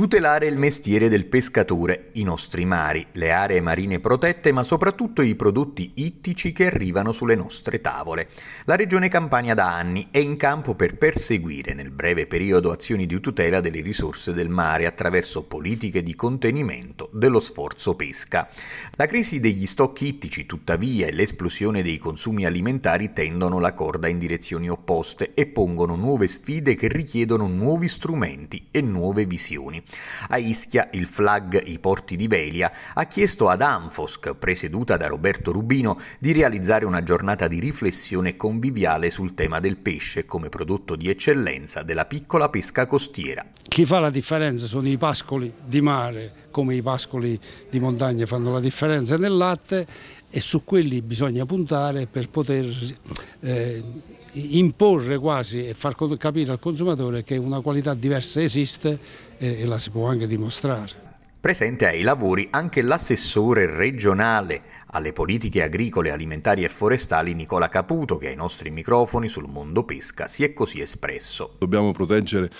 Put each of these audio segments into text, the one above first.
Tutelare il mestiere del pescatore, i nostri mari, le aree marine protette, ma soprattutto i prodotti ittici che arrivano sulle nostre tavole. La Regione Campania da anni è in campo per perseguire nel breve periodo azioni di tutela delle risorse del mare attraverso politiche di contenimento dello sforzo pesca. La crisi degli stocchi ittici, tuttavia, e l'esplosione dei consumi alimentari tendono la corda in direzioni opposte e pongono nuove sfide che richiedono nuovi strumenti e nuove visioni. A Ischia il flag I Porti di Velia ha chiesto ad Anfosc, presieduta da Roberto Rubino, di realizzare una giornata di riflessione conviviale sul tema del pesce come prodotto di eccellenza della piccola pesca costiera. Chi fa la differenza sono i pascoli di mare, come i pascoli di montagna fanno la differenza nel latte e su quelli bisogna puntare per poter eh, imporre quasi e far capire al consumatore che una qualità diversa esiste e, e la si può anche dimostrare. Presente ai lavori anche l'assessore regionale alle politiche agricole, alimentari e forestali Nicola Caputo che ai nostri microfoni sul mondo pesca si è così espresso. Dobbiamo proteggere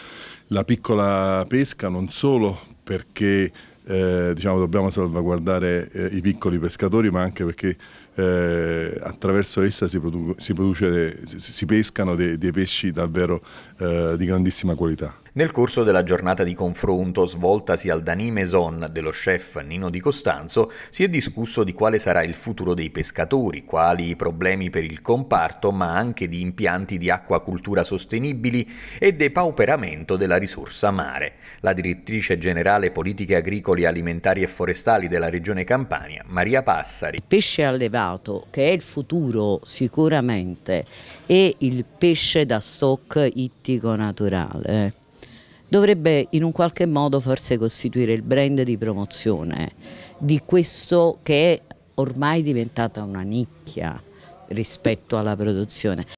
la piccola pesca non solo perché eh, diciamo, dobbiamo salvaguardare eh, i piccoli pescatori ma anche perché eh, attraverso essa si, produ si, produce, si pescano dei, dei pesci davvero eh, di grandissima qualità. Nel corso della giornata di confronto svoltasi al Dani Maison dello chef Nino Di Costanzo si è discusso di quale sarà il futuro dei pescatori, quali i problemi per il comparto, ma anche di impianti di acquacultura sostenibili e depauperamento della risorsa mare. La direttrice generale politiche agricole, alimentari e forestali della regione Campania, Maria Passari. Il pesce allevato, che è il futuro sicuramente, è il pesce da stock ittico naturale eh dovrebbe in un qualche modo forse costituire il brand di promozione di questo che è ormai diventata una nicchia rispetto alla produzione.